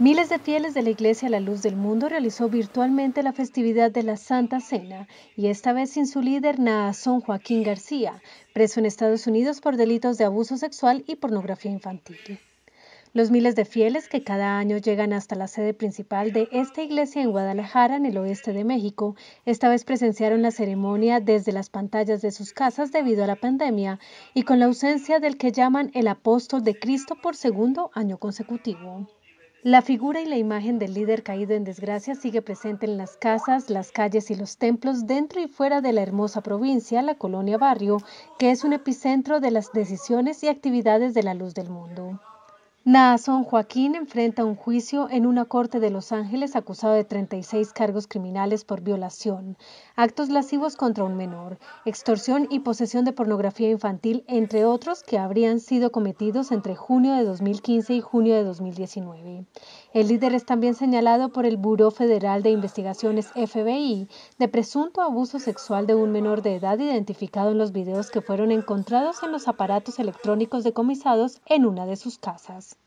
Miles de fieles de la Iglesia La Luz del Mundo realizó virtualmente la festividad de la Santa Cena, y esta vez sin su líder son Joaquín García, preso en Estados Unidos por delitos de abuso sexual y pornografía infantil. Los miles de fieles que cada año llegan hasta la sede principal de esta iglesia en Guadalajara, en el oeste de México, esta vez presenciaron la ceremonia desde las pantallas de sus casas debido a la pandemia y con la ausencia del que llaman el apóstol de Cristo por segundo año consecutivo. La figura y la imagen del líder caído en desgracia sigue presente en las casas, las calles y los templos dentro y fuera de la hermosa provincia, la colonia barrio, que es un epicentro de las decisiones y actividades de la luz del mundo son Joaquín enfrenta un juicio en una corte de Los Ángeles acusado de 36 cargos criminales por violación, actos lascivos contra un menor, extorsión y posesión de pornografía infantil, entre otros que habrían sido cometidos entre junio de 2015 y junio de 2019. El líder es también señalado por el Bureau Federal de Investigaciones FBI de presunto abuso sexual de un menor de edad identificado en los videos que fueron encontrados en los aparatos electrónicos decomisados en una de sus casas.